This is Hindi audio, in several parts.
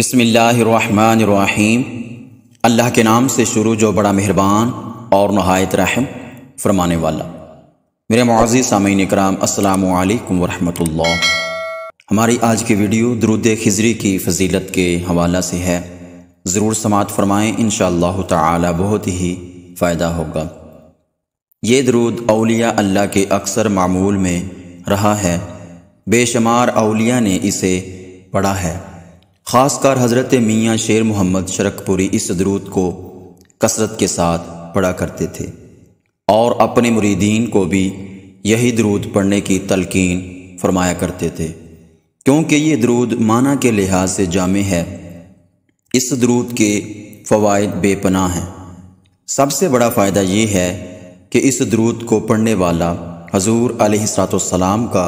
बसमीम अल्लाह के नाम से शुरू जो बड़ा मेहरबान और नहायत रहम फरमाने वाला मेरे मुआजी सामीन कराम असलकम वरहमल हमारी आज की वीडियो दरुद खजरी की फजीलत के हवाला से है ज़रूर समात फरमाएँ इन ताला बहुत ही फ़ायदा होगा ये दरुद अलिया अल्लाह के अक्सर मामूल में रहा है बेशुमार अलिया ने इसे पढ़ा है ख़ासकर हज़रत मियाँ शेर मोहम्मद शरकपुरी इस दरूद को कसरत के साथ पढ़ा करते थे और अपने मुरीदीन को भी यही दरूद पढ़ने की तलकिन फरमाया करते थे क्योंकि ये दरूद माना के लिहाज से जाम है इस दरूद के फ़वाद बेपना हैं सबसे बड़ा फ़ायदा ये है कि इस दरूद को पढ़ने वाला हजूर सलाम का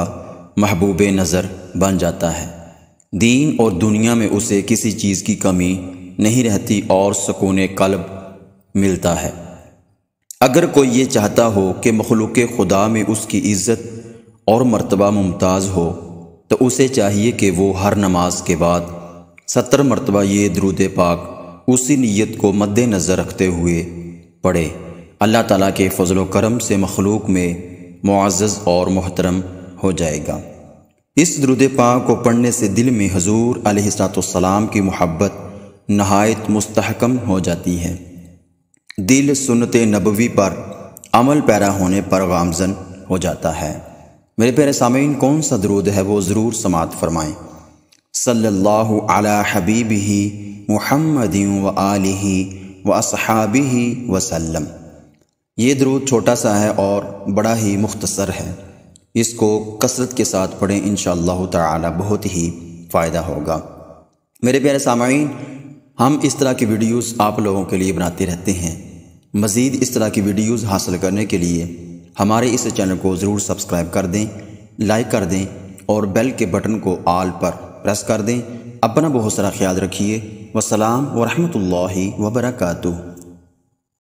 महबूब नज़र बन जाता है दीन और दुनिया में उसे किसी चीज़ की कमी नहीं रहती और सकून कल्ब मिलता है अगर कोई ये चाहता हो कि मखलूक खुदा में उसकी इज़्ज़त और मर्तबा मुमताज़ हो तो उसे चाहिए कि वो हर नमाज के बाद सत्तर मरतबा ये द्रुद पाक उसी नीयत को मद्द नज़र रखते हुए पढ़े अल्लाह ताला के फजल करम से मखलूक में मुआज़ और मोहतरम हो जाएगा इस दरुद पाक को पढ़ने से दिल में हजूर अलैहिस्सलाम की मोहब्बत नहायत मस्तकम हो जाती है दिल सुनत नबवी पर अमल पैरा होने पर गामजन हो जाता है मेरे प्यारे सामीन कौन सा दरूद है वो ज़रूर समात फरमाएँ सल्ला हबीब ही मुहम्मद व आलिही व असहाबी वसलम ये दरूद छोटा सा है और बड़ा ही मुख्तसर है इसको कसरत के साथ पढ़ें इन ताला बहुत ही फ़ायदा होगा मेरे प्यारे सामाइन हम इस तरह की वीडियोस आप लोगों के लिए बनाते रहते हैं मज़ीद इस तरह की वीडियोस हासिल करने के लिए हमारे इस चैनल को ज़रूर सब्सक्राइब कर दें लाइक कर दें और बेल के बटन को आल पर प्रेस कर दें अपना बहुत सारा ख्याल रखिए वसलम वरहमल वर्का